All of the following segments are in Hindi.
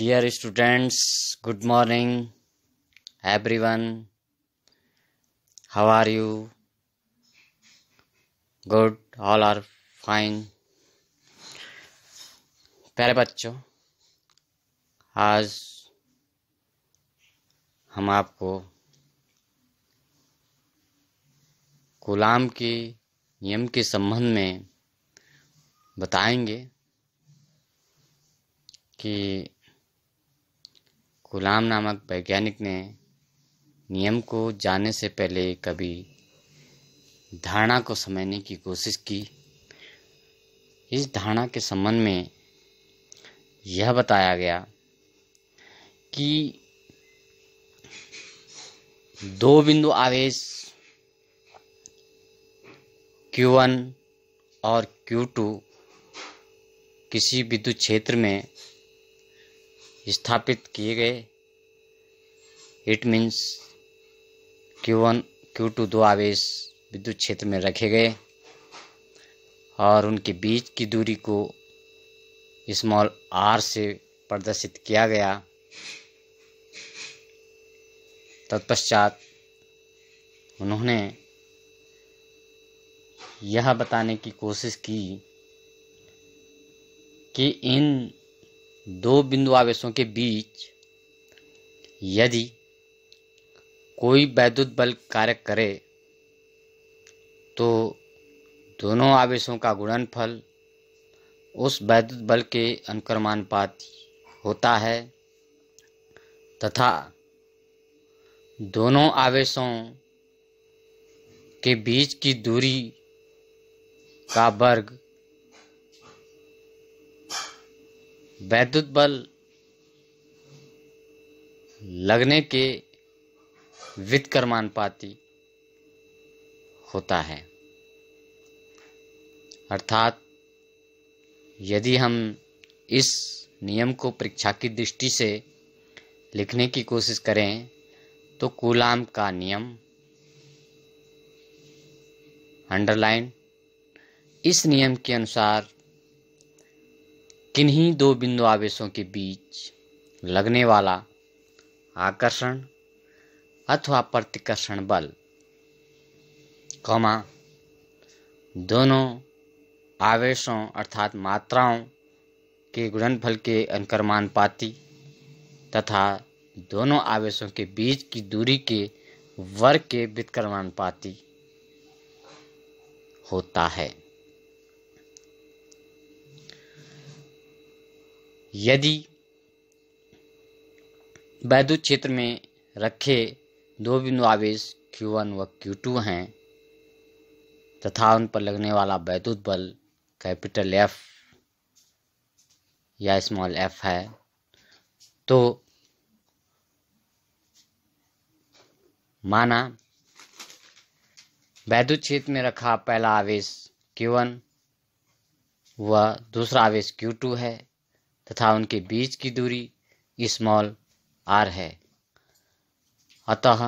dear students good morning everyone how are you good all are fine प्यारे बच्चों आज हम आपको गुलाम के नियम के संबंध में बताएंगे कि गुलाम नामक वैज्ञानिक ने नियम को जाने से पहले कभी धारणा को समझने की कोशिश की इस धारणा के संबंध में यह बताया गया कि दो बिंदु आवेश Q1 और Q2 किसी विद्युत क्षेत्र में स्थापित किए गए it means q one q two दो आवेश विद्युत क्षेत्र में रखे गए और उनके बीच की दूरी को स्मॉल आर से प्रदर्शित किया गया तत्पश्चात उन्होंने यह बताने की कोशिश की कि इन दो बिंदु आवेशों के बीच यदि कोई वैद्युत बल कार्य करे तो दोनों आवेशों का गुणनफल उस वैद्युत बल के अनुक्रमानुपात होता है तथा दोनों आवेशों के बीच की दूरी का वर्ग वैद्युत बल लगने के वित्कर्मानुपाती होता है अर्थात यदि हम इस नियम को परीक्षा की दृष्टि से लिखने की कोशिश करें तो कूलाम का नियम अंडरलाइन इस नियम के अनुसार किन्हीं दो बिंदु आवेशों के बीच लगने वाला आकर्षण अथवा प्रतिकर्षण बल कौमा दोनों आवेशों अर्थात मात्राओं के गुणनफल के पाती तथा दोनों आवेशों के बीच की दूरी के वर्ग के पाती होता है यदि वैद्युत क्षेत्र में रखे दो बिंदु आवेश Q1 व Q2 हैं तथा उन पर लगने वाला वैद्युत बल कैपिटल F या स्मॉल f है तो माना वैद्युत क्षेत्र में रखा पहला आवेश Q1 व दूसरा आवेश Q2 है तथा उनके बीच की दूरी स्मॉल आर है अतः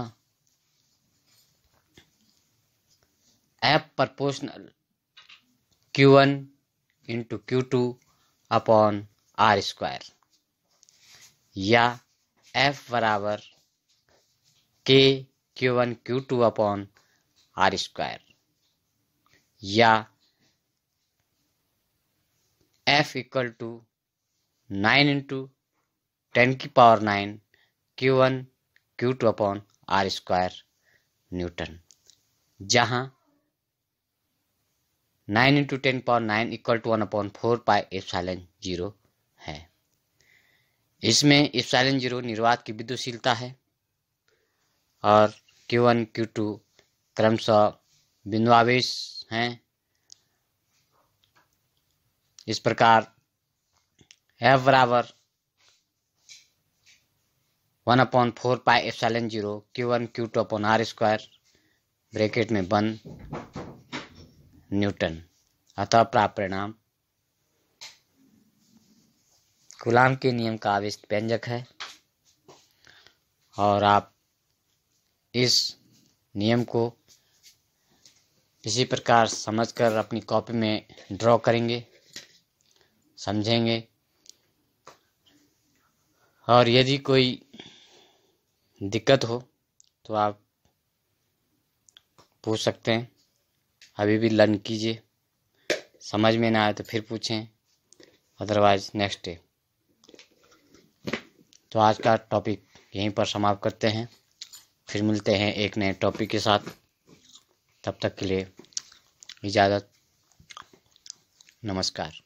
F proportional q one into q two upon r square या एफ बराबर K q one q two upon r square या F equal to nine into ten की power nine q one q two upon r square newton जहाँ nine into ten power nine equal to one upon four pi epsilon zero है इसमें एफ साइलेंट जीरो निर्वात की विद्युतशीलता है और क्यू वन क्यू टू क्रमश बिंदुआवेश हैं इस प्रकार है बराबर one upon four pi F epsilon zero q one q two upon r square bracket में वन न्यूटन अतः प्राप्त परिणाम गुलाम के नियम का आविष्ट व्यंजक है और आप इस नियम को इसी प्रकार समझकर अपनी कॉपी में ड्रॉ करेंगे समझेंगे और यदि कोई दिक्कत हो तो आप पूछ सकते हैं अभी भी लर्न कीजिए समझ में ना आए तो फिर पूछें अदरवाइज नेक्स्ट डे तो आज का टॉपिक यहीं पर समाप्त करते हैं फिर मिलते हैं एक नए टॉपिक के साथ तब तक के लिए इजाज़त नमस्कार